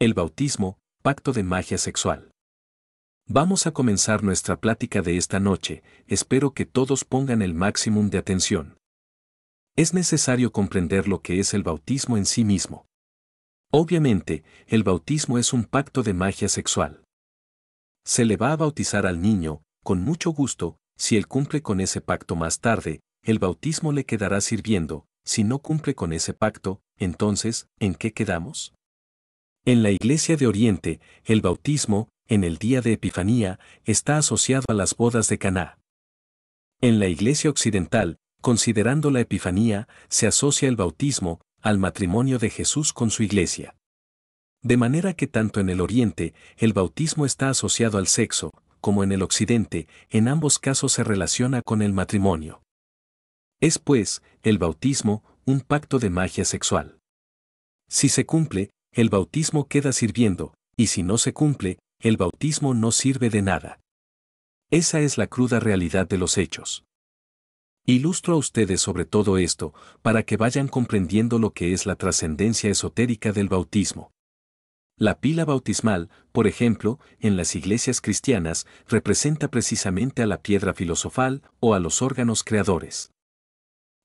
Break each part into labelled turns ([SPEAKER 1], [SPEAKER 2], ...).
[SPEAKER 1] El bautismo, pacto de magia sexual. Vamos a comenzar nuestra plática de esta noche, espero que todos pongan el máximo de atención. Es necesario comprender lo que es el bautismo en sí mismo. Obviamente, el bautismo es un pacto de magia sexual. Se le va a bautizar al niño, con mucho gusto, si él cumple con ese pacto más tarde, el bautismo le quedará sirviendo, si no cumple con ese pacto, entonces, ¿en qué quedamos? En la Iglesia de Oriente, el bautismo, en el día de Epifanía, está asociado a las bodas de Caná. En la Iglesia Occidental, considerando la Epifanía, se asocia el bautismo al matrimonio de Jesús con su Iglesia. De manera que tanto en el Oriente, el bautismo está asociado al sexo, como en el Occidente, en ambos casos se relaciona con el matrimonio. Es pues, el bautismo, un pacto de magia sexual. Si se cumple, el bautismo queda sirviendo, y si no se cumple, el bautismo no sirve de nada. Esa es la cruda realidad de los hechos. Ilustro a ustedes sobre todo esto para que vayan comprendiendo lo que es la trascendencia esotérica del bautismo. La pila bautismal, por ejemplo, en las iglesias cristianas, representa precisamente a la piedra filosofal o a los órganos creadores.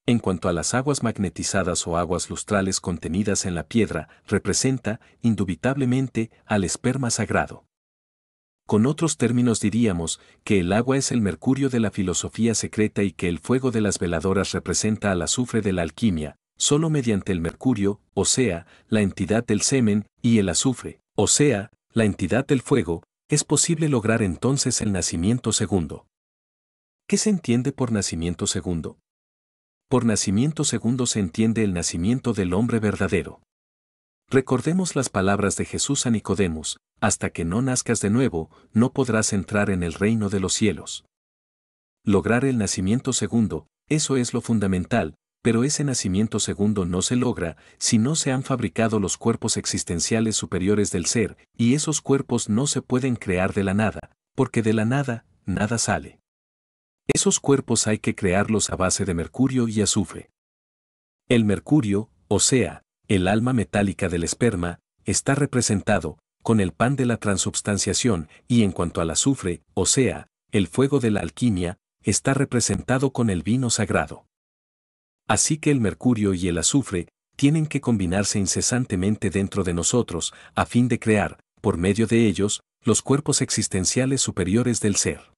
[SPEAKER 1] En cuanto a las aguas magnetizadas o aguas lustrales contenidas en la piedra, representa, indubitablemente, al esperma sagrado. Con otros términos diríamos que el agua es el mercurio de la filosofía secreta y que el fuego de las veladoras representa al azufre de la alquimia, solo mediante el mercurio, o sea, la entidad del semen, y el azufre, o sea, la entidad del fuego, es posible lograr entonces el nacimiento segundo. ¿Qué se entiende por nacimiento segundo? Por nacimiento segundo se entiende el nacimiento del hombre verdadero. Recordemos las palabras de Jesús a Nicodemus, hasta que no nazcas de nuevo, no podrás entrar en el reino de los cielos. Lograr el nacimiento segundo, eso es lo fundamental, pero ese nacimiento segundo no se logra si no se han fabricado los cuerpos existenciales superiores del ser, y esos cuerpos no se pueden crear de la nada, porque de la nada, nada sale. Esos cuerpos hay que crearlos a base de mercurio y azufre. El mercurio, o sea, el alma metálica del esperma, está representado, con el pan de la transubstanciación, y en cuanto al azufre, o sea, el fuego de la alquimia, está representado con el vino sagrado. Así que el mercurio y el azufre tienen que combinarse incesantemente dentro de nosotros, a fin de crear, por medio de ellos, los cuerpos existenciales superiores del ser.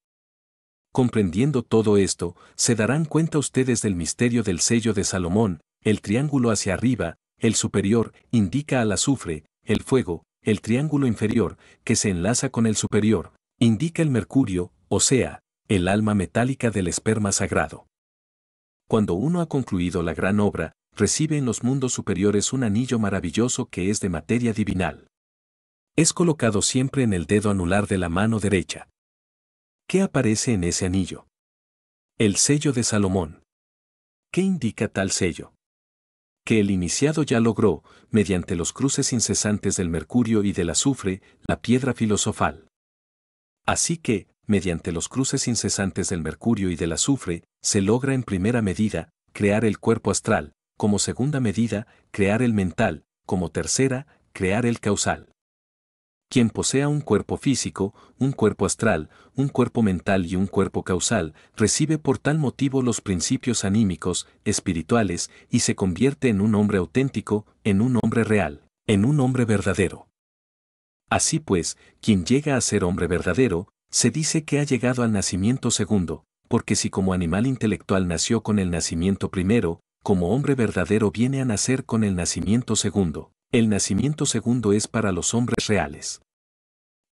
[SPEAKER 1] Comprendiendo todo esto, se darán cuenta ustedes del misterio del sello de Salomón, el triángulo hacia arriba, el superior, indica al azufre, el fuego, el triángulo inferior, que se enlaza con el superior, indica el mercurio, o sea, el alma metálica del esperma sagrado. Cuando uno ha concluido la gran obra, recibe en los mundos superiores un anillo maravilloso que es de materia divinal. Es colocado siempre en el dedo anular de la mano derecha. ¿Qué aparece en ese anillo? El sello de Salomón. ¿Qué indica tal sello? Que el iniciado ya logró, mediante los cruces incesantes del mercurio y del azufre, la piedra filosofal. Así que, mediante los cruces incesantes del mercurio y del azufre, se logra en primera medida, crear el cuerpo astral, como segunda medida, crear el mental, como tercera, crear el causal. Quien posea un cuerpo físico, un cuerpo astral, un cuerpo mental y un cuerpo causal, recibe por tal motivo los principios anímicos, espirituales, y se convierte en un hombre auténtico, en un hombre real, en un hombre verdadero. Así pues, quien llega a ser hombre verdadero, se dice que ha llegado al nacimiento segundo, porque si como animal intelectual nació con el nacimiento primero, como hombre verdadero viene a nacer con el nacimiento segundo. El nacimiento segundo es para los hombres reales.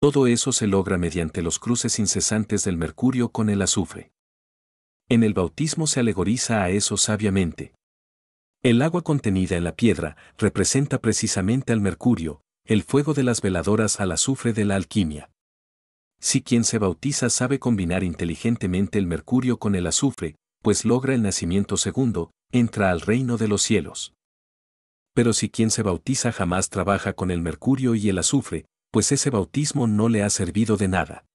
[SPEAKER 1] Todo eso se logra mediante los cruces incesantes del mercurio con el azufre. En el bautismo se alegoriza a eso sabiamente. El agua contenida en la piedra representa precisamente al mercurio, el fuego de las veladoras al azufre de la alquimia. Si quien se bautiza sabe combinar inteligentemente el mercurio con el azufre, pues logra el nacimiento segundo, entra al reino de los cielos. Pero si quien se bautiza jamás trabaja con el mercurio y el azufre, pues ese bautismo no le ha servido de nada.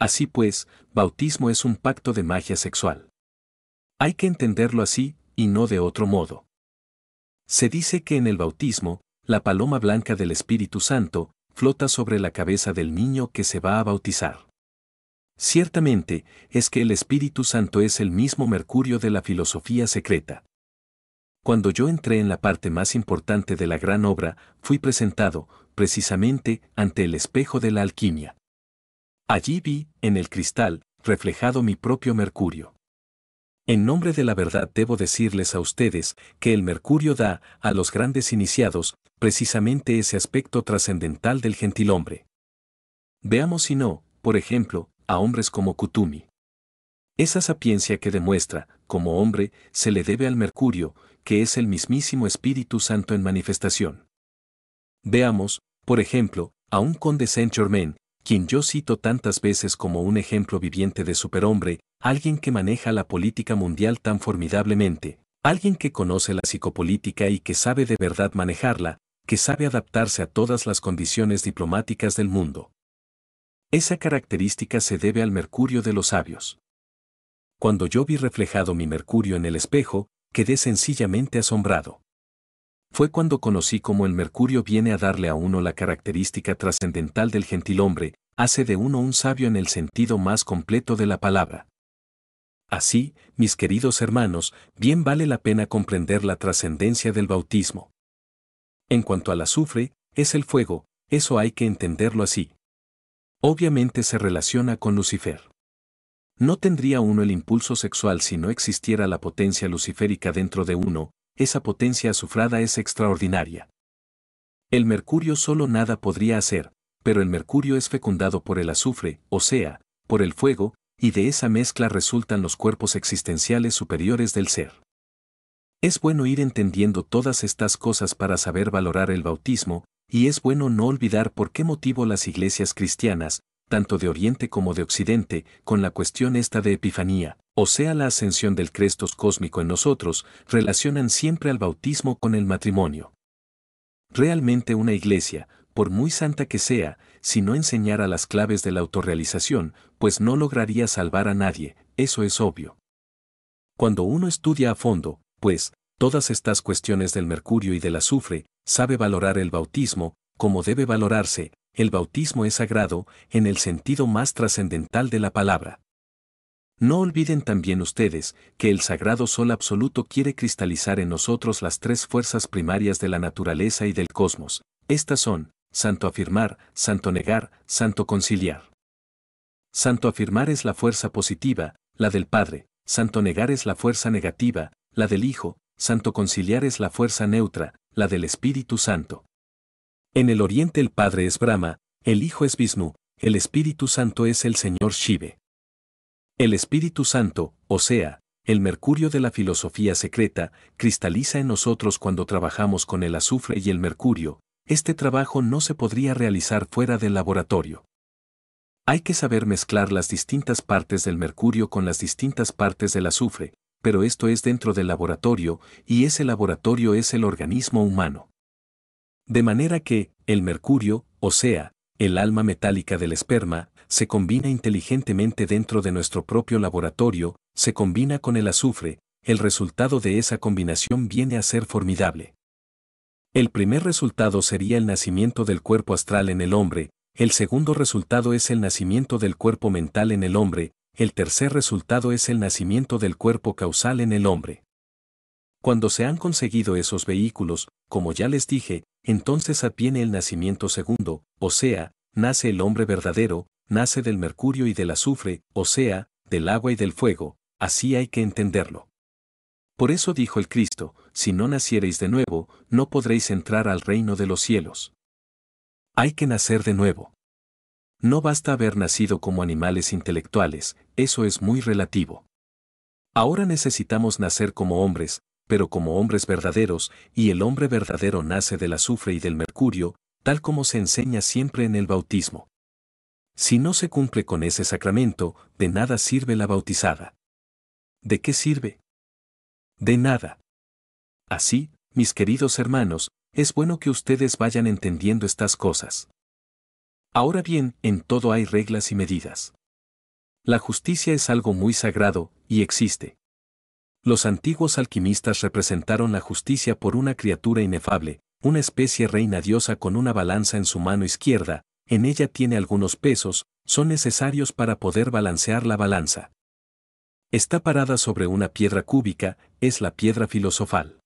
[SPEAKER 1] Así pues, bautismo es un pacto de magia sexual. Hay que entenderlo así, y no de otro modo. Se dice que en el bautismo, la paloma blanca del Espíritu Santo flota sobre la cabeza del niño que se va a bautizar. Ciertamente, es que el Espíritu Santo es el mismo mercurio de la filosofía secreta. Cuando yo entré en la parte más importante de la gran obra, fui presentado, precisamente, ante el espejo de la alquimia. Allí vi, en el cristal, reflejado mi propio mercurio. En nombre de la verdad debo decirles a ustedes que el mercurio da, a los grandes iniciados, precisamente ese aspecto trascendental del gentilhombre. Veamos si no, por ejemplo, a hombres como Kutumi. Esa sapiencia que demuestra, como hombre, se le debe al mercurio, que es el mismísimo Espíritu Santo en manifestación. Veamos, por ejemplo, a un conde Saint-Germain, quien yo cito tantas veces como un ejemplo viviente de superhombre, alguien que maneja la política mundial tan formidablemente, alguien que conoce la psicopolítica y que sabe de verdad manejarla, que sabe adaptarse a todas las condiciones diplomáticas del mundo. Esa característica se debe al mercurio de los sabios. Cuando yo vi reflejado mi mercurio en el espejo, quedé sencillamente asombrado. Fue cuando conocí cómo el Mercurio viene a darle a uno la característica trascendental del gentilhombre, hace de uno un sabio en el sentido más completo de la palabra. Así, mis queridos hermanos, bien vale la pena comprender la trascendencia del bautismo. En cuanto al azufre, es el fuego, eso hay que entenderlo así. Obviamente se relaciona con Lucifer. No tendría uno el impulso sexual si no existiera la potencia luciférica dentro de uno, esa potencia azufrada es extraordinaria. El mercurio solo nada podría hacer, pero el mercurio es fecundado por el azufre, o sea, por el fuego, y de esa mezcla resultan los cuerpos existenciales superiores del ser. Es bueno ir entendiendo todas estas cosas para saber valorar el bautismo, y es bueno no olvidar por qué motivo las iglesias cristianas, tanto de Oriente como de Occidente, con la cuestión esta de Epifanía, o sea la ascensión del Crestos cósmico en nosotros, relacionan siempre al bautismo con el matrimonio. Realmente una iglesia, por muy santa que sea, si no enseñara las claves de la autorrealización, pues no lograría salvar a nadie, eso es obvio. Cuando uno estudia a fondo, pues, todas estas cuestiones del mercurio y del azufre, sabe valorar el bautismo, como debe valorarse, el bautismo es sagrado en el sentido más trascendental de la palabra. No olviden también ustedes que el sagrado sol absoluto quiere cristalizar en nosotros las tres fuerzas primarias de la naturaleza y del cosmos. Estas son, santo afirmar, santo negar, santo conciliar. Santo afirmar es la fuerza positiva, la del Padre, santo negar es la fuerza negativa, la del Hijo, santo conciliar es la fuerza neutra, la del Espíritu Santo. En el oriente el Padre es Brahma, el Hijo es Vishnu, el Espíritu Santo es el Señor Shiva. El Espíritu Santo, o sea, el mercurio de la filosofía secreta, cristaliza en nosotros cuando trabajamos con el azufre y el mercurio, este trabajo no se podría realizar fuera del laboratorio. Hay que saber mezclar las distintas partes del mercurio con las distintas partes del azufre, pero esto es dentro del laboratorio, y ese laboratorio es el organismo humano. De manera que, el mercurio, o sea, el alma metálica del esperma, se combina inteligentemente dentro de nuestro propio laboratorio, se combina con el azufre, el resultado de esa combinación viene a ser formidable. El primer resultado sería el nacimiento del cuerpo astral en el hombre, el segundo resultado es el nacimiento del cuerpo mental en el hombre, el tercer resultado es el nacimiento del cuerpo causal en el hombre. Cuando se han conseguido esos vehículos, como ya les dije, entonces adviene el nacimiento segundo, o sea, nace el hombre verdadero, nace del mercurio y del azufre, o sea, del agua y del fuego, así hay que entenderlo. Por eso dijo el Cristo, si no naciereis de nuevo, no podréis entrar al reino de los cielos. Hay que nacer de nuevo. No basta haber nacido como animales intelectuales, eso es muy relativo. Ahora necesitamos nacer como hombres, pero como hombres verdaderos, y el hombre verdadero nace del azufre y del mercurio, tal como se enseña siempre en el bautismo. Si no se cumple con ese sacramento, de nada sirve la bautizada. ¿De qué sirve? De nada. Así, mis queridos hermanos, es bueno que ustedes vayan entendiendo estas cosas. Ahora bien, en todo hay reglas y medidas. La justicia es algo muy sagrado, y existe. Los antiguos alquimistas representaron la justicia por una criatura inefable, una especie reina diosa con una balanza en su mano izquierda, en ella tiene algunos pesos, son necesarios para poder balancear la balanza. Está parada sobre una piedra cúbica, es la piedra filosofal.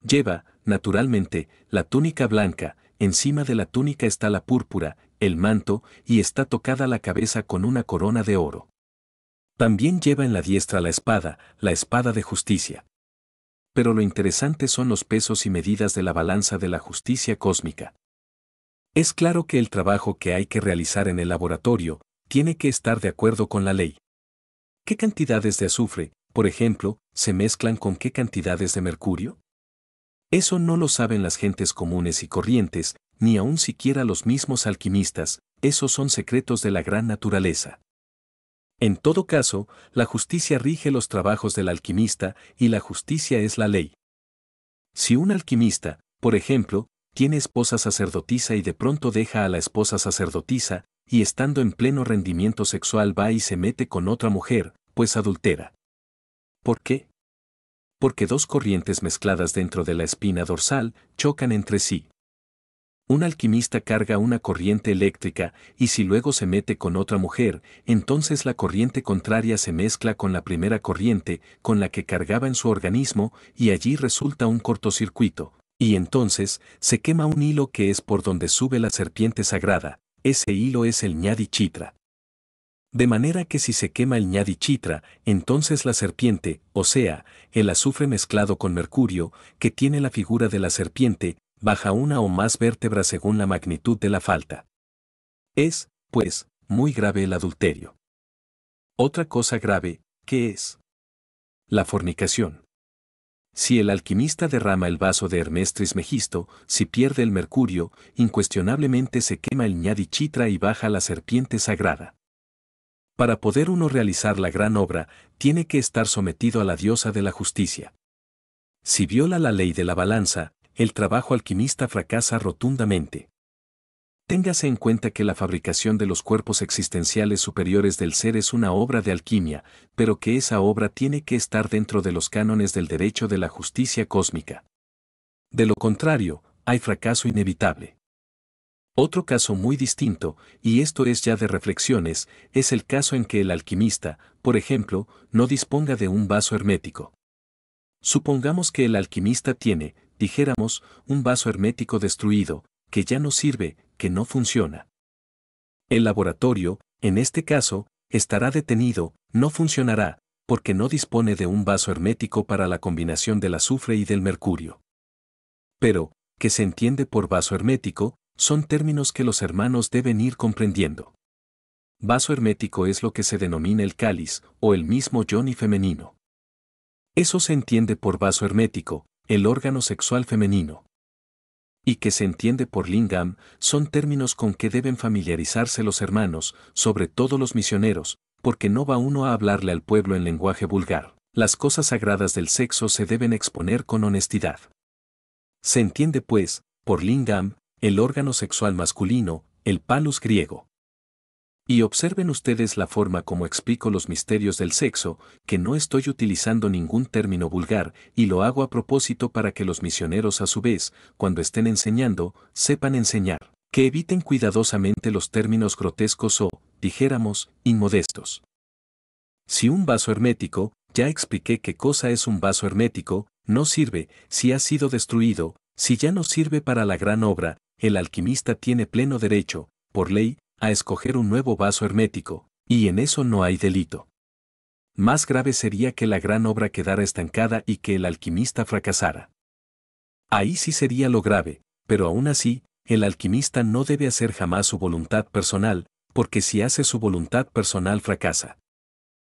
[SPEAKER 1] Lleva, naturalmente, la túnica blanca, encima de la túnica está la púrpura, el manto, y está tocada la cabeza con una corona de oro. También lleva en la diestra la espada, la espada de justicia. Pero lo interesante son los pesos y medidas de la balanza de la justicia cósmica. Es claro que el trabajo que hay que realizar en el laboratorio tiene que estar de acuerdo con la ley. ¿Qué cantidades de azufre, por ejemplo, se mezclan con qué cantidades de mercurio? Eso no lo saben las gentes comunes y corrientes, ni aun siquiera los mismos alquimistas, esos son secretos de la gran naturaleza. En todo caso, la justicia rige los trabajos del alquimista y la justicia es la ley. Si un alquimista, por ejemplo, tiene esposa sacerdotisa y de pronto deja a la esposa sacerdotisa, y estando en pleno rendimiento sexual va y se mete con otra mujer, pues adultera. ¿Por qué? Porque dos corrientes mezcladas dentro de la espina dorsal chocan entre sí. Un alquimista carga una corriente eléctrica y si luego se mete con otra mujer, entonces la corriente contraria se mezcla con la primera corriente con la que cargaba en su organismo y allí resulta un cortocircuito, y entonces se quema un hilo que es por donde sube la serpiente sagrada, ese hilo es el ñadi chitra. De manera que si se quema el ñadi chitra, entonces la serpiente, o sea, el azufre mezclado con mercurio, que tiene la figura de la serpiente, baja una o más vértebras según la magnitud de la falta. Es, pues, muy grave el adulterio. Otra cosa grave, ¿qué es? La fornicación. Si el alquimista derrama el vaso de Hermes Trismegisto, si pierde el mercurio, incuestionablemente se quema el ñadi chitra y baja la serpiente sagrada. Para poder uno realizar la gran obra, tiene que estar sometido a la diosa de la justicia. Si viola la ley de la balanza, el trabajo alquimista fracasa rotundamente. Téngase en cuenta que la fabricación de los cuerpos existenciales superiores del ser es una obra de alquimia, pero que esa obra tiene que estar dentro de los cánones del derecho de la justicia cósmica. De lo contrario, hay fracaso inevitable. Otro caso muy distinto, y esto es ya de reflexiones, es el caso en que el alquimista, por ejemplo, no disponga de un vaso hermético. Supongamos que el alquimista tiene, dijéramos, un vaso hermético destruido, que ya no sirve, que no funciona. El laboratorio, en este caso, estará detenido, no funcionará, porque no dispone de un vaso hermético para la combinación del azufre y del mercurio. Pero, que se entiende por vaso hermético, son términos que los hermanos deben ir comprendiendo. Vaso hermético es lo que se denomina el cáliz, o el mismo Johnny femenino. Eso se entiende por vaso hermético, el órgano sexual femenino. Y que se entiende por lingam, son términos con que deben familiarizarse los hermanos, sobre todo los misioneros, porque no va uno a hablarle al pueblo en lenguaje vulgar. Las cosas sagradas del sexo se deben exponer con honestidad. Se entiende, pues, por lingam, el órgano sexual masculino, el palus griego. Y observen ustedes la forma como explico los misterios del sexo, que no estoy utilizando ningún término vulgar, y lo hago a propósito para que los misioneros a su vez, cuando estén enseñando, sepan enseñar, que eviten cuidadosamente los términos grotescos o, dijéramos, inmodestos. Si un vaso hermético, ya expliqué qué cosa es un vaso hermético, no sirve, si ha sido destruido, si ya no sirve para la gran obra, el alquimista tiene pleno derecho, por ley, a escoger un nuevo vaso hermético, y en eso no hay delito. Más grave sería que la gran obra quedara estancada y que el alquimista fracasara. Ahí sí sería lo grave, pero aún así, el alquimista no debe hacer jamás su voluntad personal, porque si hace su voluntad personal fracasa.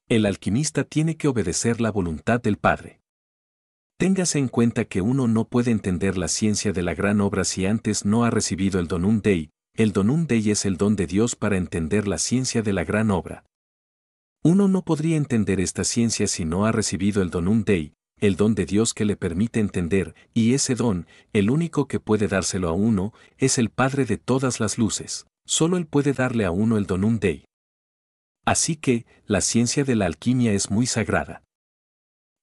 [SPEAKER 1] El alquimista tiene que obedecer la voluntad del Padre. Téngase en cuenta que uno no puede entender la ciencia de la gran obra si antes no ha recibido el donum dei, el donum dei es el don de Dios para entender la ciencia de la gran obra. Uno no podría entender esta ciencia si no ha recibido el donum dei, el don de Dios que le permite entender, y ese don, el único que puede dárselo a uno, es el Padre de todas las luces. Solo él puede darle a uno el donum dei. Así que, la ciencia de la alquimia es muy sagrada.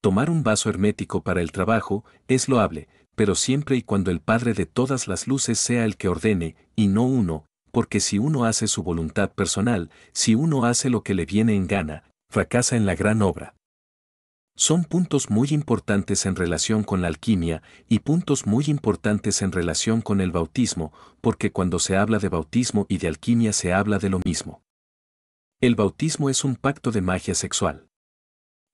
[SPEAKER 1] Tomar un vaso hermético para el trabajo es loable, pero siempre y cuando el Padre de todas las luces sea el que ordene, y no uno, porque si uno hace su voluntad personal, si uno hace lo que le viene en gana, fracasa en la gran obra. Son puntos muy importantes en relación con la alquimia y puntos muy importantes en relación con el bautismo, porque cuando se habla de bautismo y de alquimia se habla de lo mismo. El bautismo es un pacto de magia sexual.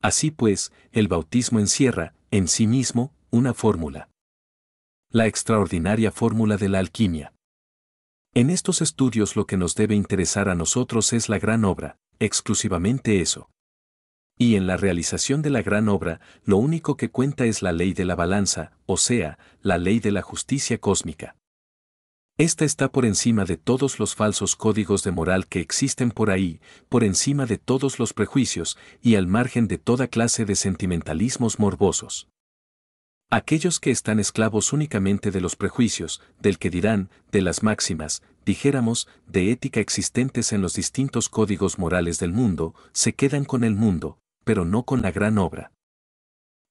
[SPEAKER 1] Así pues, el bautismo encierra, en sí mismo, una fórmula. La extraordinaria fórmula de la alquimia. En estos estudios lo que nos debe interesar a nosotros es la gran obra, exclusivamente eso. Y en la realización de la gran obra, lo único que cuenta es la ley de la balanza, o sea, la ley de la justicia cósmica. Esta está por encima de todos los falsos códigos de moral que existen por ahí, por encima de todos los prejuicios y al margen de toda clase de sentimentalismos morbosos. Aquellos que están esclavos únicamente de los prejuicios, del que dirán, de las máximas, dijéramos, de ética existentes en los distintos códigos morales del mundo, se quedan con el mundo, pero no con la gran obra.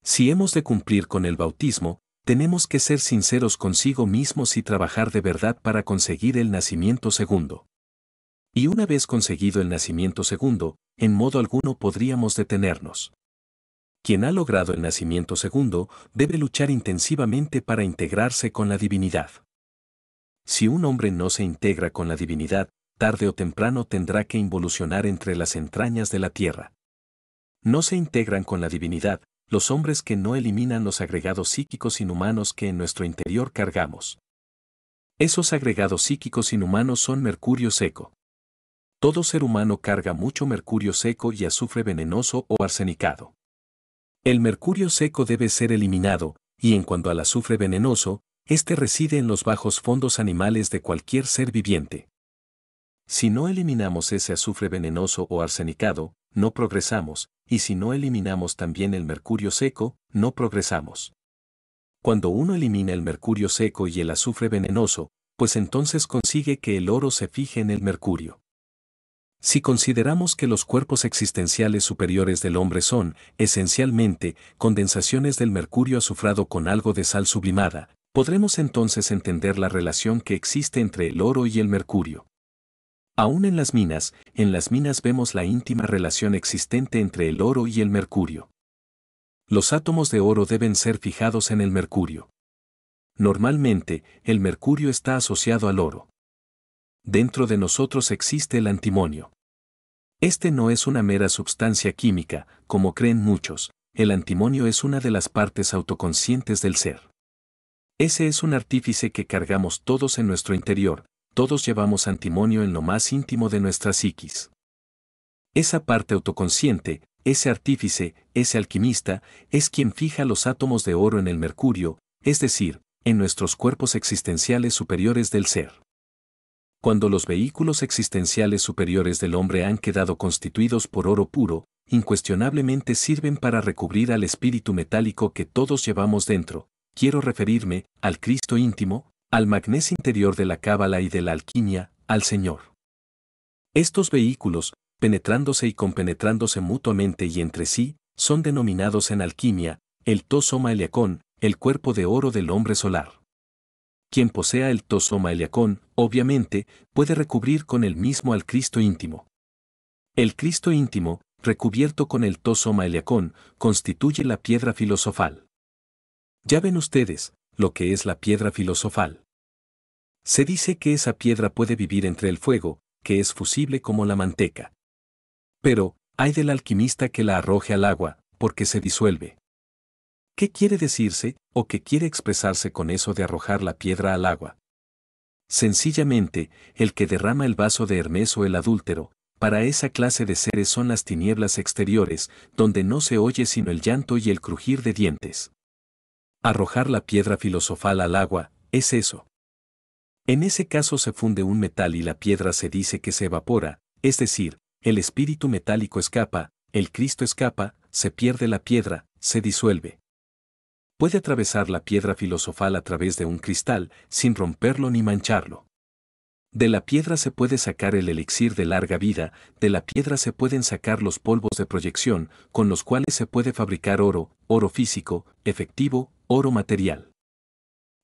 [SPEAKER 1] Si hemos de cumplir con el bautismo, tenemos que ser sinceros consigo mismos y trabajar de verdad para conseguir el nacimiento segundo. Y una vez conseguido el nacimiento segundo, en modo alguno podríamos detenernos quien ha logrado el nacimiento segundo debe luchar intensivamente para integrarse con la divinidad. Si un hombre no se integra con la divinidad, tarde o temprano tendrá que involucionar entre las entrañas de la tierra. No se integran con la divinidad los hombres que no eliminan los agregados psíquicos inhumanos que en nuestro interior cargamos. Esos agregados psíquicos inhumanos son mercurio seco. Todo ser humano carga mucho mercurio seco y azufre venenoso o arsenicado. El mercurio seco debe ser eliminado, y en cuanto al azufre venenoso, este reside en los bajos fondos animales de cualquier ser viviente. Si no eliminamos ese azufre venenoso o arsenicado, no progresamos, y si no eliminamos también el mercurio seco, no progresamos. Cuando uno elimina el mercurio seco y el azufre venenoso, pues entonces consigue que el oro se fije en el mercurio. Si consideramos que los cuerpos existenciales superiores del hombre son, esencialmente, condensaciones del mercurio azufrado con algo de sal sublimada, podremos entonces entender la relación que existe entre el oro y el mercurio. Aún en las minas, en las minas vemos la íntima relación existente entre el oro y el mercurio. Los átomos de oro deben ser fijados en el mercurio. Normalmente, el mercurio está asociado al oro. Dentro de nosotros existe el antimonio. Este no es una mera sustancia química, como creen muchos, el antimonio es una de las partes autoconscientes del ser. Ese es un artífice que cargamos todos en nuestro interior, todos llevamos antimonio en lo más íntimo de nuestra psiquis. Esa parte autoconsciente, ese artífice, ese alquimista, es quien fija los átomos de oro en el mercurio, es decir, en nuestros cuerpos existenciales superiores del ser cuando los vehículos existenciales superiores del hombre han quedado constituidos por oro puro, incuestionablemente sirven para recubrir al espíritu metálico que todos llevamos dentro. Quiero referirme al Cristo íntimo, al magnés interior de la cábala y de la alquimia, al Señor. Estos vehículos, penetrándose y compenetrándose mutuamente y entre sí, son denominados en alquimia, el tosoma heliacón, el cuerpo de oro del hombre solar quien posea el tosoma heliacón, obviamente, puede recubrir con el mismo al Cristo íntimo. El Cristo íntimo, recubierto con el tosoma heliacón, constituye la piedra filosofal. Ya ven ustedes, lo que es la piedra filosofal. Se dice que esa piedra puede vivir entre el fuego, que es fusible como la manteca. Pero, hay del alquimista que la arroje al agua, porque se disuelve. ¿Qué quiere decirse o qué quiere expresarse con eso de arrojar la piedra al agua? Sencillamente, el que derrama el vaso de Hermes o el adúltero, para esa clase de seres son las tinieblas exteriores, donde no se oye sino el llanto y el crujir de dientes. Arrojar la piedra filosofal al agua, es eso. En ese caso se funde un metal y la piedra se dice que se evapora, es decir, el espíritu metálico escapa, el Cristo escapa, se pierde la piedra, se disuelve puede atravesar la piedra filosofal a través de un cristal sin romperlo ni mancharlo. De la piedra se puede sacar el elixir de larga vida, de la piedra se pueden sacar los polvos de proyección, con los cuales se puede fabricar oro, oro físico, efectivo, oro material.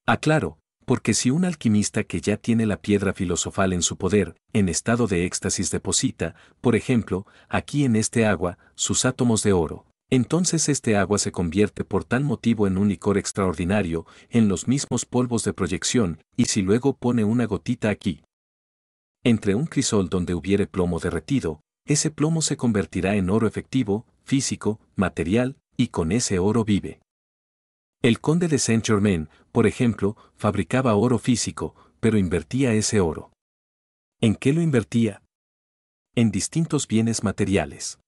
[SPEAKER 1] Aclaro, ah, porque si un alquimista que ya tiene la piedra filosofal en su poder, en estado de éxtasis deposita, por ejemplo, aquí en este agua, sus átomos de oro, entonces este agua se convierte por tal motivo en un licor extraordinario, en los mismos polvos de proyección, y si luego pone una gotita aquí, entre un crisol donde hubiere plomo derretido, ese plomo se convertirá en oro efectivo, físico, material, y con ese oro vive. El conde de Saint-Germain, por ejemplo, fabricaba oro físico, pero invertía ese oro. ¿En qué lo invertía? En distintos bienes materiales.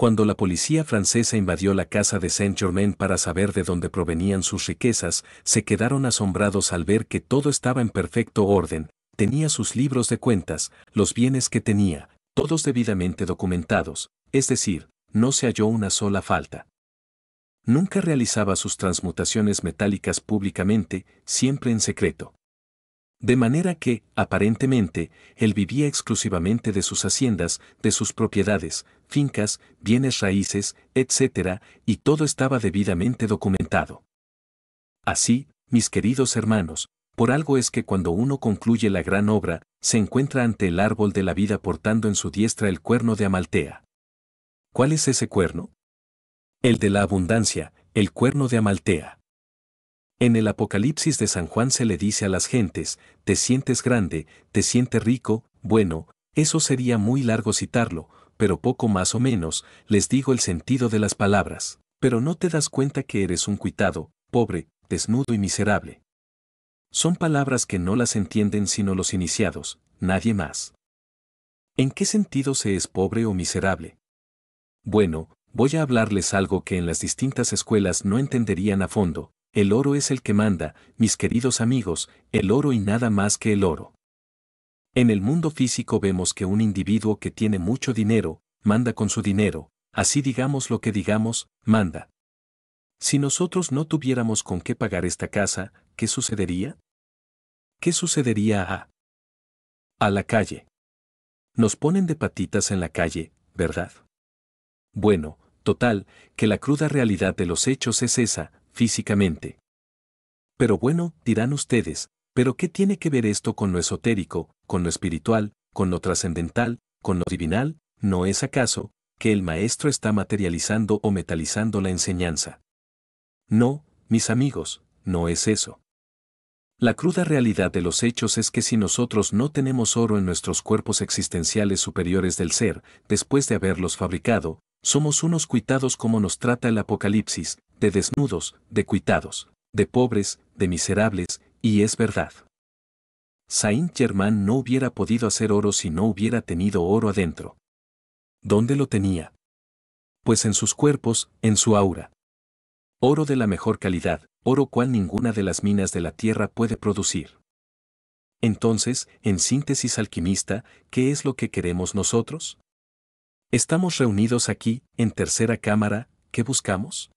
[SPEAKER 1] Cuando la policía francesa invadió la casa de Saint-Germain para saber de dónde provenían sus riquezas, se quedaron asombrados al ver que todo estaba en perfecto orden, tenía sus libros de cuentas, los bienes que tenía, todos debidamente documentados, es decir, no se halló una sola falta. Nunca realizaba sus transmutaciones metálicas públicamente, siempre en secreto. De manera que, aparentemente, él vivía exclusivamente de sus haciendas, de sus propiedades, fincas, bienes raíces, etc., y todo estaba debidamente documentado. Así, mis queridos hermanos, por algo es que cuando uno concluye la gran obra, se encuentra ante el árbol de la vida portando en su diestra el cuerno de Amaltea. ¿Cuál es ese cuerno? El de la abundancia, el cuerno de Amaltea. En el Apocalipsis de San Juan se le dice a las gentes, te sientes grande, te sientes rico, bueno, eso sería muy largo citarlo, pero poco más o menos, les digo el sentido de las palabras, pero no te das cuenta que eres un cuitado, pobre, desnudo y miserable. Son palabras que no las entienden sino los iniciados, nadie más. ¿En qué sentido se es pobre o miserable? Bueno, voy a hablarles algo que en las distintas escuelas no entenderían a fondo, el oro es el que manda, mis queridos amigos, el oro y nada más que el oro. En el mundo físico vemos que un individuo que tiene mucho dinero, manda con su dinero, así digamos lo que digamos, manda. Si nosotros no tuviéramos con qué pagar esta casa, ¿qué sucedería? ¿Qué sucedería a... a la calle? Nos ponen de patitas en la calle, ¿verdad? Bueno, total, que la cruda realidad de los hechos es esa, físicamente. Pero bueno, dirán ustedes, ¿pero qué tiene que ver esto con lo esotérico, con lo espiritual, con lo trascendental, con lo divinal? ¿No es acaso que el maestro está materializando o metalizando la enseñanza? No, mis amigos, no es eso. La cruda realidad de los hechos es que si nosotros no tenemos oro en nuestros cuerpos existenciales superiores del ser, después de haberlos fabricado, somos unos cuitados como nos trata el Apocalipsis, de desnudos, de cuitados, de pobres, de miserables, y es verdad. Saint Germain no hubiera podido hacer oro si no hubiera tenido oro adentro. ¿Dónde lo tenía? Pues en sus cuerpos, en su aura. Oro de la mejor calidad, oro cual ninguna de las minas de la tierra puede producir. Entonces, en síntesis alquimista, ¿qué es lo que queremos nosotros? Estamos reunidos aquí, en tercera cámara, ¿qué buscamos?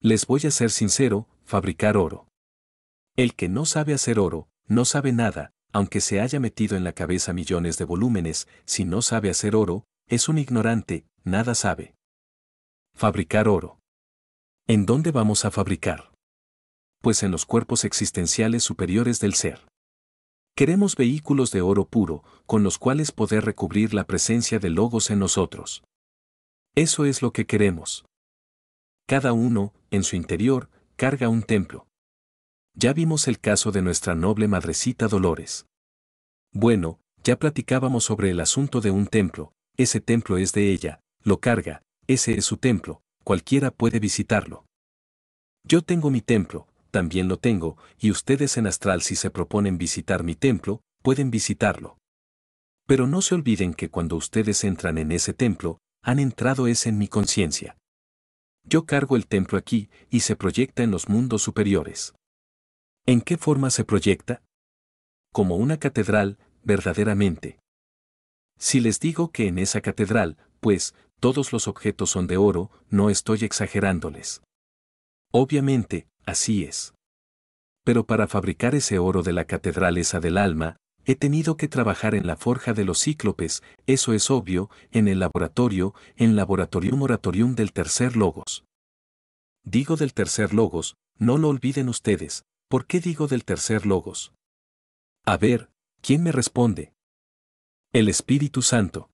[SPEAKER 1] Les voy a ser sincero, fabricar oro. El que no sabe hacer oro, no sabe nada, aunque se haya metido en la cabeza millones de volúmenes, si no sabe hacer oro, es un ignorante, nada sabe. Fabricar oro. ¿En dónde vamos a fabricar? Pues en los cuerpos existenciales superiores del ser. Queremos vehículos de oro puro, con los cuales poder recubrir la presencia de logos en nosotros. Eso es lo que queremos cada uno, en su interior, carga un templo. Ya vimos el caso de nuestra noble madrecita Dolores. Bueno, ya platicábamos sobre el asunto de un templo, ese templo es de ella, lo carga, ese es su templo, cualquiera puede visitarlo. Yo tengo mi templo, también lo tengo, y ustedes en astral si se proponen visitar mi templo, pueden visitarlo. Pero no se olviden que cuando ustedes entran en ese templo, han entrado ese en mi conciencia yo cargo el templo aquí y se proyecta en los mundos superiores. ¿En qué forma se proyecta? Como una catedral, verdaderamente. Si les digo que en esa catedral, pues, todos los objetos son de oro, no estoy exagerándoles. Obviamente, así es. Pero para fabricar ese oro de la catedral esa del alma, He tenido que trabajar en la forja de los cíclopes, eso es obvio, en el laboratorio, en laboratorium oratorium del tercer logos. Digo del tercer logos, no lo olviden ustedes, ¿por qué digo del tercer logos? A ver, ¿quién me responde? El Espíritu Santo.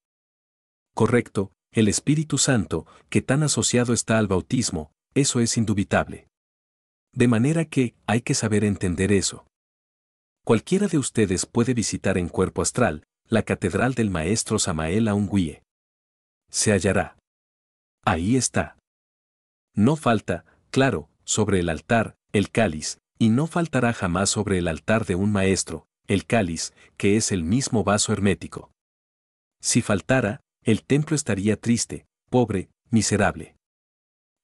[SPEAKER 1] Correcto, el Espíritu Santo, que tan asociado está al bautismo, eso es indubitable. De manera que hay que saber entender eso cualquiera de ustedes puede visitar en cuerpo astral la catedral del maestro Samael Aungüie. Se hallará. Ahí está. No falta, claro, sobre el altar, el cáliz, y no faltará jamás sobre el altar de un maestro, el cáliz, que es el mismo vaso hermético. Si faltara, el templo estaría triste, pobre, miserable.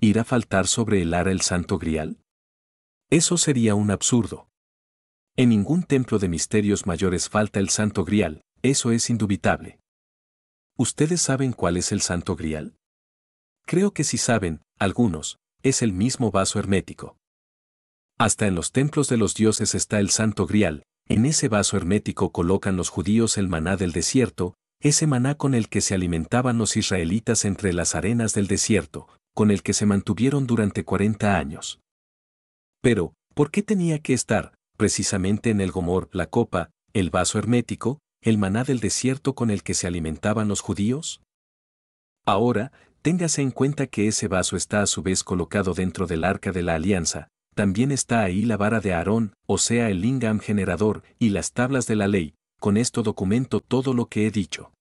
[SPEAKER 1] ¿Irá a faltar sobre el ara el santo grial? Eso sería un absurdo. En ningún templo de misterios mayores falta el Santo Grial, eso es indubitable. ¿Ustedes saben cuál es el Santo Grial? Creo que si saben, algunos, es el mismo vaso hermético. Hasta en los templos de los dioses está el Santo Grial, en ese vaso hermético colocan los judíos el maná del desierto, ese maná con el que se alimentaban los israelitas entre las arenas del desierto, con el que se mantuvieron durante 40 años. Pero, ¿por qué tenía que estar, precisamente en el Gomor, la copa, el vaso hermético, el maná del desierto con el que se alimentaban los judíos? Ahora, téngase en cuenta que ese vaso está a su vez colocado dentro del arca de la alianza, también está ahí la vara de Aarón, o sea el lingam generador, y las tablas de la ley, con esto documento todo lo que he dicho.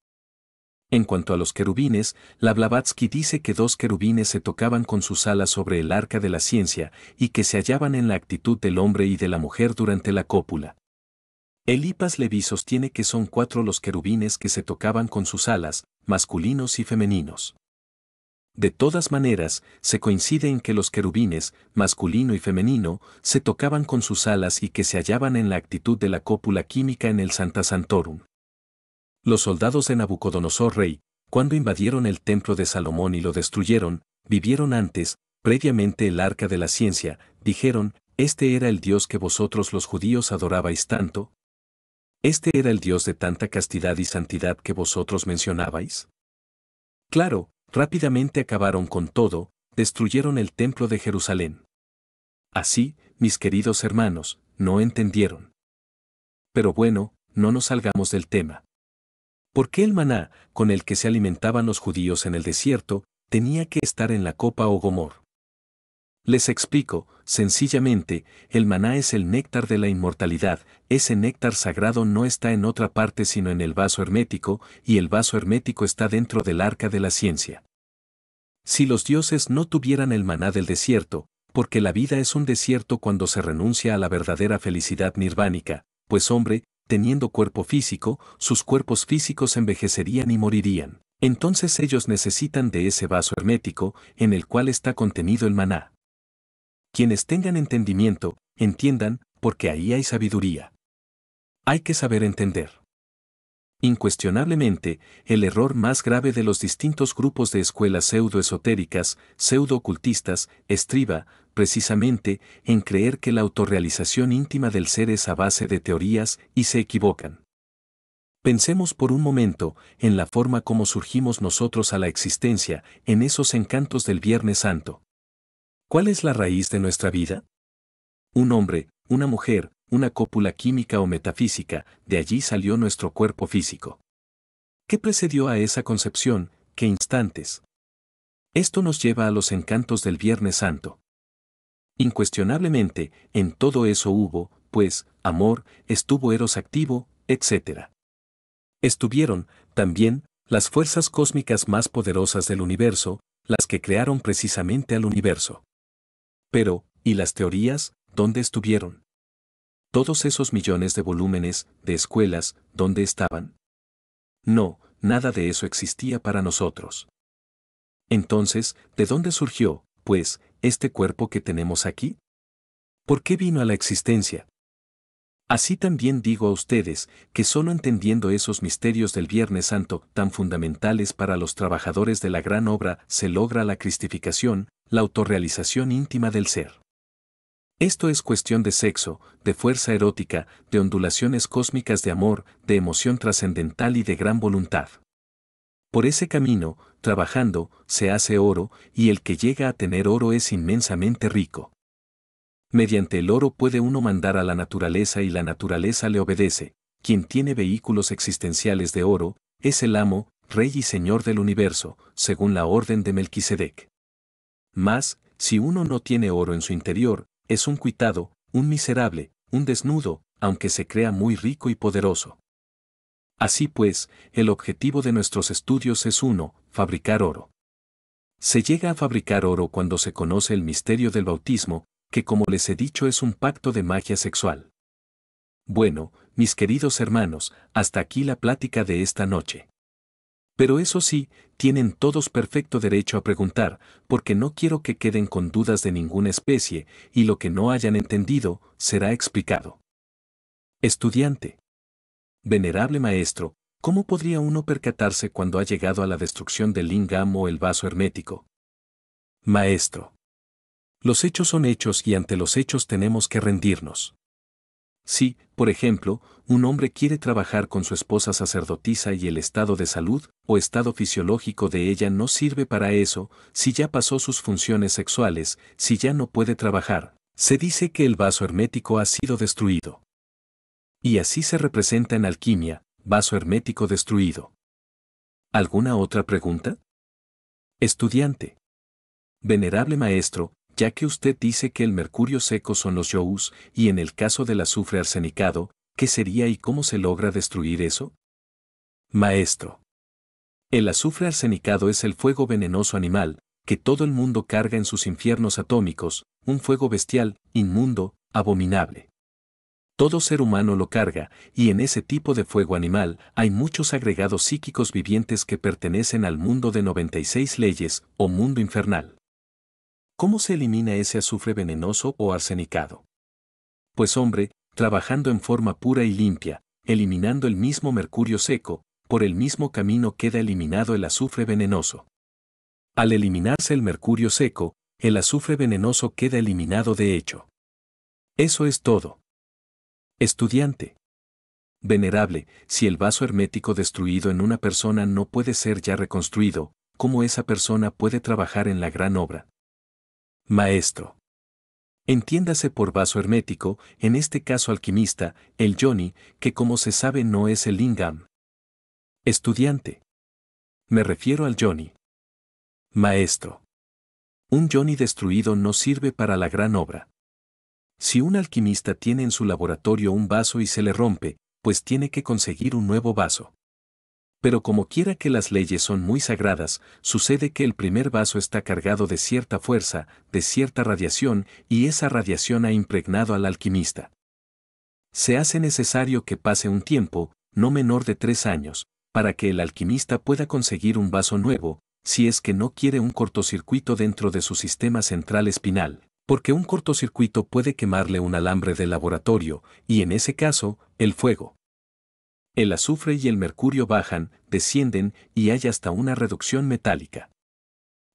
[SPEAKER 1] En cuanto a los querubines, la Blavatsky dice que dos querubines se tocaban con sus alas sobre el arca de la ciencia y que se hallaban en la actitud del hombre y de la mujer durante la cópula. Elipas Levi sostiene que son cuatro los querubines que se tocaban con sus alas, masculinos y femeninos. De todas maneras, se coincide en que los querubines, masculino y femenino, se tocaban con sus alas y que se hallaban en la actitud de la cópula química en el Santa Santorum. Los soldados de Nabucodonosor rey, cuando invadieron el templo de Salomón y lo destruyeron, vivieron antes, previamente el arca de la ciencia, dijeron, este era el Dios que vosotros los judíos adorabais tanto. Este era el Dios de tanta castidad y santidad que vosotros mencionabais. Claro, rápidamente acabaron con todo, destruyeron el templo de Jerusalén. Así, mis queridos hermanos, no entendieron. Pero bueno, no nos salgamos del tema. ¿Por qué el maná, con el que se alimentaban los judíos en el desierto, tenía que estar en la copa o gomor? Les explico, sencillamente, el maná es el néctar de la inmortalidad, ese néctar sagrado no está en otra parte sino en el vaso hermético, y el vaso hermético está dentro del arca de la ciencia. Si los dioses no tuvieran el maná del desierto, porque la vida es un desierto cuando se renuncia a la verdadera felicidad nirvánica, pues hombre, teniendo cuerpo físico, sus cuerpos físicos envejecerían y morirían. Entonces ellos necesitan de ese vaso hermético en el cual está contenido el maná. Quienes tengan entendimiento, entiendan, porque ahí hay sabiduría. Hay que saber entender. Incuestionablemente, el error más grave de los distintos grupos de escuelas pseudoesotéricas, pseudo-ocultistas, estriba, precisamente, en creer que la autorrealización íntima del ser es a base de teorías y se equivocan. Pensemos por un momento en la forma como surgimos nosotros a la existencia, en esos encantos del Viernes Santo. ¿Cuál es la raíz de nuestra vida? Un hombre, una mujer, una cópula química o metafísica, de allí salió nuestro cuerpo físico. ¿Qué precedió a esa concepción? ¿Qué instantes? Esto nos lleva a los encantos del Viernes Santo. Incuestionablemente, en todo eso hubo, pues, amor, estuvo Eros activo, etc. Estuvieron, también, las fuerzas cósmicas más poderosas del universo, las que crearon precisamente al universo. Pero, ¿y las teorías, dónde estuvieron? todos esos millones de volúmenes, de escuelas, ¿dónde estaban? No, nada de eso existía para nosotros. Entonces, ¿de dónde surgió, pues, este cuerpo que tenemos aquí? ¿Por qué vino a la existencia? Así también digo a ustedes que solo entendiendo esos misterios del Viernes Santo, tan fundamentales para los trabajadores de la gran obra, se logra la cristificación, la autorrealización íntima del ser. Esto es cuestión de sexo, de fuerza erótica, de ondulaciones cósmicas de amor, de emoción trascendental y de gran voluntad. Por ese camino, trabajando, se hace oro, y el que llega a tener oro es inmensamente rico. Mediante el oro puede uno mandar a la naturaleza y la naturaleza le obedece. Quien tiene vehículos existenciales de oro, es el amo, rey y señor del universo, según la orden de Melquisedec. Mas, si uno no tiene oro en su interior, es un cuitado, un miserable, un desnudo, aunque se crea muy rico y poderoso. Así pues, el objetivo de nuestros estudios es uno, fabricar oro. Se llega a fabricar oro cuando se conoce el misterio del bautismo, que como les he dicho es un pacto de magia sexual. Bueno, mis queridos hermanos, hasta aquí la plática de esta noche. Pero eso sí, tienen todos perfecto derecho a preguntar, porque no quiero que queden con dudas de ninguna especie, y lo que no hayan entendido será explicado. Estudiante. Venerable maestro, ¿cómo podría uno percatarse cuando ha llegado a la destrucción del lingam o el vaso hermético? Maestro. Los hechos son hechos y ante los hechos tenemos que rendirnos. Si, por ejemplo, un hombre quiere trabajar con su esposa sacerdotisa y el estado de salud o estado fisiológico de ella no sirve para eso, si ya pasó sus funciones sexuales, si ya no puede trabajar, se dice que el vaso hermético ha sido destruido. Y así se representa en alquimia, vaso hermético destruido. ¿Alguna otra pregunta? Estudiante. Venerable maestro, ya que usted dice que el mercurio seco son los yous, y en el caso del azufre arsenicado, ¿qué sería y cómo se logra destruir eso? Maestro. El azufre arsenicado es el fuego venenoso animal, que todo el mundo carga en sus infiernos atómicos, un fuego bestial, inmundo, abominable. Todo ser humano lo carga, y en ese tipo de fuego animal hay muchos agregados psíquicos vivientes que pertenecen al mundo de 96 leyes o mundo infernal. ¿Cómo se elimina ese azufre venenoso o arsenicado? Pues hombre, trabajando en forma pura y limpia, eliminando el mismo mercurio seco, por el mismo camino queda eliminado el azufre venenoso. Al eliminarse el mercurio seco, el azufre venenoso queda eliminado de hecho. Eso es todo. Estudiante. Venerable, si el vaso hermético destruido en una persona no puede ser ya reconstruido, ¿cómo esa persona puede trabajar en la gran obra? Maestro. Entiéndase por vaso hermético, en este caso alquimista, el Johnny, que como se sabe no es el Lingam. Estudiante. Me refiero al Johnny. Maestro. Un Johnny destruido no sirve para la gran obra. Si un alquimista tiene en su laboratorio un vaso y se le rompe, pues tiene que conseguir un nuevo vaso. Pero como quiera que las leyes son muy sagradas, sucede que el primer vaso está cargado de cierta fuerza, de cierta radiación, y esa radiación ha impregnado al alquimista. Se hace necesario que pase un tiempo, no menor de tres años, para que el alquimista pueda conseguir un vaso nuevo, si es que no quiere un cortocircuito dentro de su sistema central espinal, porque un cortocircuito puede quemarle un alambre de laboratorio, y en ese caso, el fuego. El azufre y el mercurio bajan, descienden y hay hasta una reducción metálica.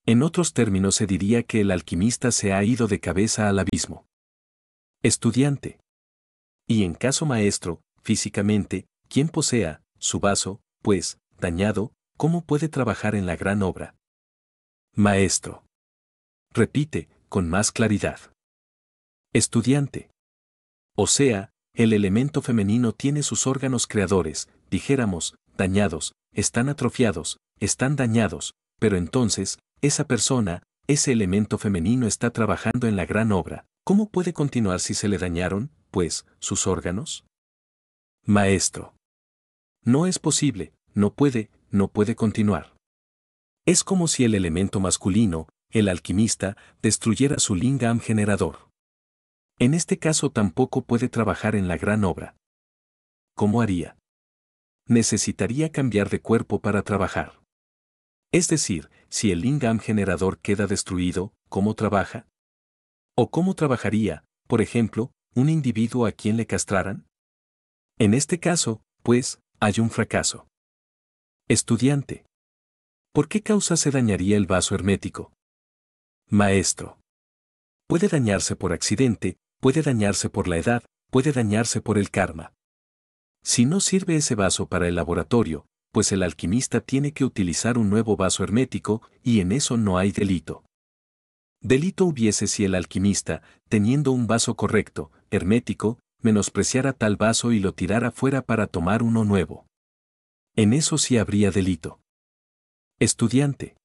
[SPEAKER 1] En otros términos se diría que el alquimista se ha ido de cabeza al abismo. Estudiante. Y en caso maestro, físicamente, quien posea su vaso, pues, dañado, ¿cómo puede trabajar en la gran obra? Maestro. Repite, con más claridad. Estudiante. O sea, el elemento femenino tiene sus órganos creadores, dijéramos, dañados, están atrofiados, están dañados, pero entonces, esa persona, ese elemento femenino está trabajando en la gran obra. ¿Cómo puede continuar si se le dañaron, pues, sus órganos? Maestro. No es posible, no puede, no puede continuar. Es como si el elemento masculino, el alquimista, destruyera su lingam generador. En este caso tampoco puede trabajar en la gran obra. ¿Cómo haría? Necesitaría cambiar de cuerpo para trabajar. Es decir, si el Lingam generador queda destruido, ¿cómo trabaja? ¿O cómo trabajaría, por ejemplo, un individuo a quien le castraran? En este caso, pues, hay un fracaso. Estudiante. ¿Por qué causa se dañaría el vaso hermético? Maestro. Puede dañarse por accidente, puede dañarse por la edad, puede dañarse por el karma. Si no sirve ese vaso para el laboratorio, pues el alquimista tiene que utilizar un nuevo vaso hermético y en eso no hay delito. Delito hubiese si el alquimista, teniendo un vaso correcto, hermético, menospreciara tal vaso y lo tirara fuera para tomar uno nuevo. En eso sí habría delito. Estudiante.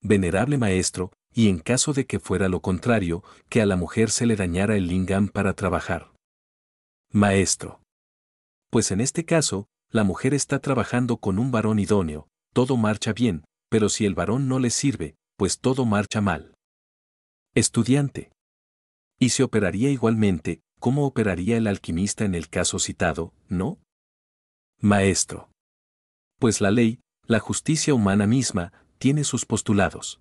[SPEAKER 1] Venerable maestro, y en caso de que fuera lo contrario, que a la mujer se le dañara el lingam para trabajar. Maestro. Pues en este caso, la mujer está trabajando con un varón idóneo, todo marcha bien, pero si el varón no le sirve, pues todo marcha mal. Estudiante. Y se operaría igualmente, como operaría el alquimista en el caso citado, ¿no? Maestro. Pues la ley, la justicia humana misma, tiene sus postulados.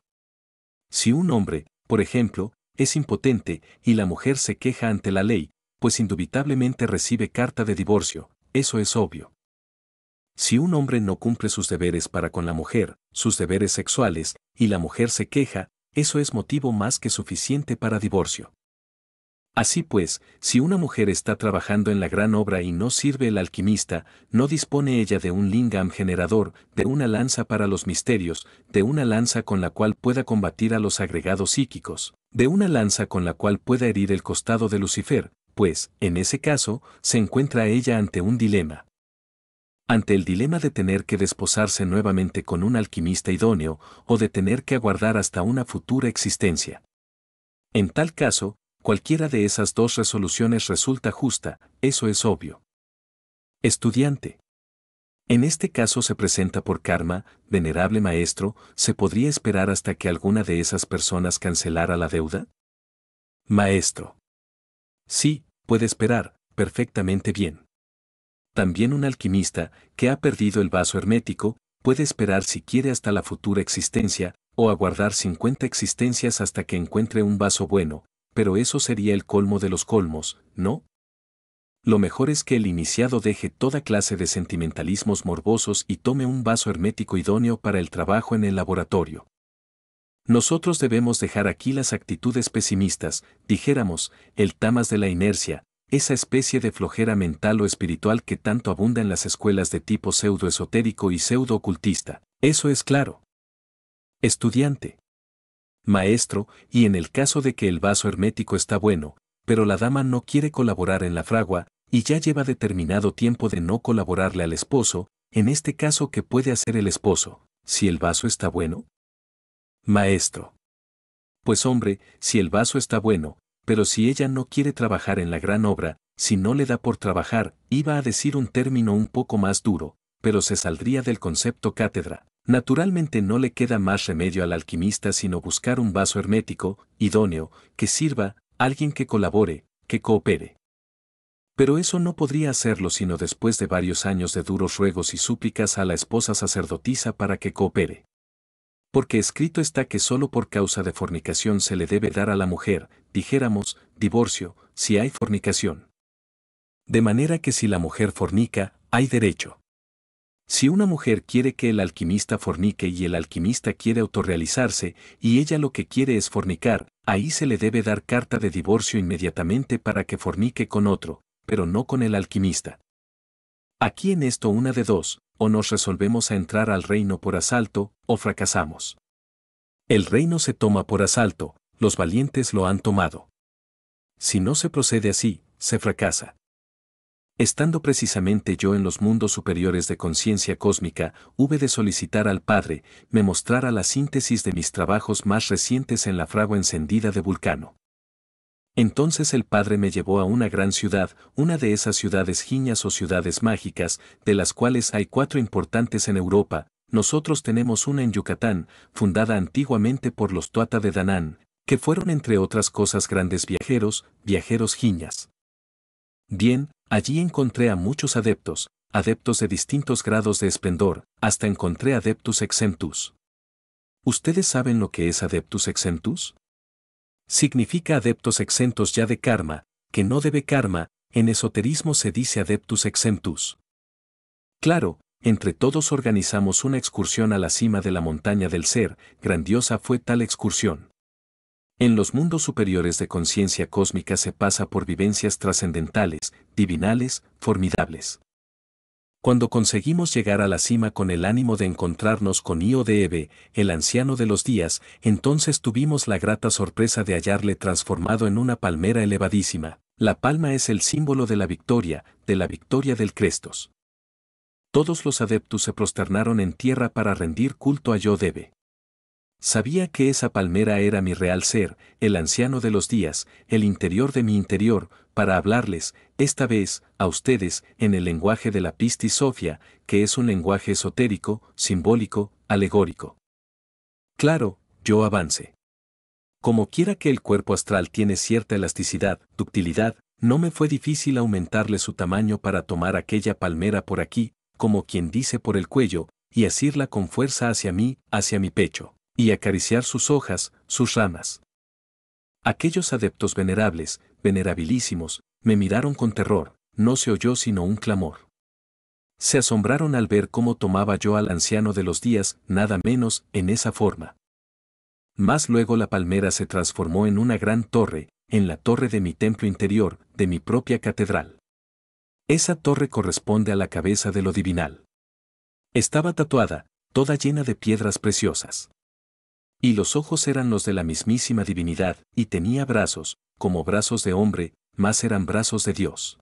[SPEAKER 1] Si un hombre, por ejemplo, es impotente y la mujer se queja ante la ley, pues indubitablemente recibe carta de divorcio, eso es obvio. Si un hombre no cumple sus deberes para con la mujer, sus deberes sexuales, y la mujer se queja, eso es motivo más que suficiente para divorcio. Así pues, si una mujer está trabajando en la gran obra y no sirve el alquimista, no dispone ella de un lingam generador, de una lanza para los misterios, de una lanza con la cual pueda combatir a los agregados psíquicos, de una lanza con la cual pueda herir el costado de Lucifer, pues, en ese caso, se encuentra ella ante un dilema. Ante el dilema de tener que desposarse nuevamente con un alquimista idóneo o de tener que aguardar hasta una futura existencia. En tal caso, cualquiera de esas dos resoluciones resulta justa, eso es obvio. Estudiante. En este caso se presenta por karma, venerable maestro, ¿se podría esperar hasta que alguna de esas personas cancelara la deuda? Maestro. Sí, puede esperar, perfectamente bien. También un alquimista, que ha perdido el vaso hermético, puede esperar si quiere hasta la futura existencia, o aguardar 50 existencias hasta que encuentre un vaso bueno, pero eso sería el colmo de los colmos, ¿no? Lo mejor es que el iniciado deje toda clase de sentimentalismos morbosos y tome un vaso hermético idóneo para el trabajo en el laboratorio. Nosotros debemos dejar aquí las actitudes pesimistas, dijéramos, el tamas de la inercia, esa especie de flojera mental o espiritual que tanto abunda en las escuelas de tipo pseudoesotérico y pseudo-ocultista. Eso es claro. Estudiante. Maestro, y en el caso de que el vaso hermético está bueno, pero la dama no quiere colaborar en la fragua, y ya lleva determinado tiempo de no colaborarle al esposo, en este caso ¿qué puede hacer el esposo, si el vaso está bueno? Maestro. Pues hombre, si el vaso está bueno, pero si ella no quiere trabajar en la gran obra, si no le da por trabajar, iba a decir un término un poco más duro, pero se saldría del concepto cátedra, Naturalmente no le queda más remedio al alquimista sino buscar un vaso hermético, idóneo, que sirva, alguien que colabore, que coopere. Pero eso no podría hacerlo sino después de varios años de duros ruegos y súplicas a la esposa sacerdotisa para que coopere. Porque escrito está que solo por causa de fornicación se le debe dar a la mujer, dijéramos, divorcio, si hay fornicación. De manera que si la mujer fornica, hay derecho. Si una mujer quiere que el alquimista fornique y el alquimista quiere autorrealizarse y ella lo que quiere es fornicar, ahí se le debe dar carta de divorcio inmediatamente para que fornique con otro, pero no con el alquimista. Aquí en esto una de dos, o nos resolvemos a entrar al reino por asalto, o fracasamos. El reino se toma por asalto, los valientes lo han tomado. Si no se procede así, se fracasa. Estando precisamente yo en los mundos superiores de conciencia cósmica, hube de solicitar al Padre me mostrara la síntesis de mis trabajos más recientes en la fragua encendida de Vulcano. Entonces el Padre me llevó a una gran ciudad, una de esas ciudades giñas o ciudades mágicas, de las cuales hay cuatro importantes en Europa, nosotros tenemos una en Yucatán, fundada antiguamente por los Tuata de Danán, que fueron entre otras cosas grandes viajeros, viajeros giñas. Bien, Allí encontré a muchos adeptos, adeptos de distintos grados de esplendor, hasta encontré adeptus exentus. ¿Ustedes saben lo que es adeptus exentus? Significa adeptos exentos ya de karma, que no debe karma, en esoterismo se dice adeptus exentus. Claro, entre todos organizamos una excursión a la cima de la montaña del ser, grandiosa fue tal excursión. En los mundos superiores de conciencia cósmica se pasa por vivencias trascendentales, divinales, formidables. Cuando conseguimos llegar a la cima con el ánimo de encontrarnos con Iodebe, el anciano de los días, entonces tuvimos la grata sorpresa de hallarle transformado en una palmera elevadísima. La palma es el símbolo de la victoria, de la victoria del Crestos. Todos los adeptos se prosternaron en tierra para rendir culto a Iodebe. Sabía que esa palmera era mi real ser, el anciano de los días, el interior de mi interior, para hablarles, esta vez, a ustedes, en el lenguaje de la pistisofia, que es un lenguaje esotérico, simbólico, alegórico. Claro, yo avance. Como quiera que el cuerpo astral tiene cierta elasticidad, ductilidad, no me fue difícil aumentarle su tamaño para tomar aquella palmera por aquí, como quien dice por el cuello, y asirla con fuerza hacia mí, hacia mi pecho y acariciar sus hojas, sus ramas. Aquellos adeptos venerables, venerabilísimos, me miraron con terror, no se oyó sino un clamor. Se asombraron al ver cómo tomaba yo al anciano de los días, nada menos, en esa forma. Más luego la palmera se transformó en una gran torre, en la torre de mi templo interior, de mi propia catedral. Esa torre corresponde a la cabeza de lo divinal. Estaba tatuada, toda llena de piedras preciosas. Y los ojos eran los de la mismísima divinidad, y tenía brazos, como brazos de hombre, mas eran brazos de Dios.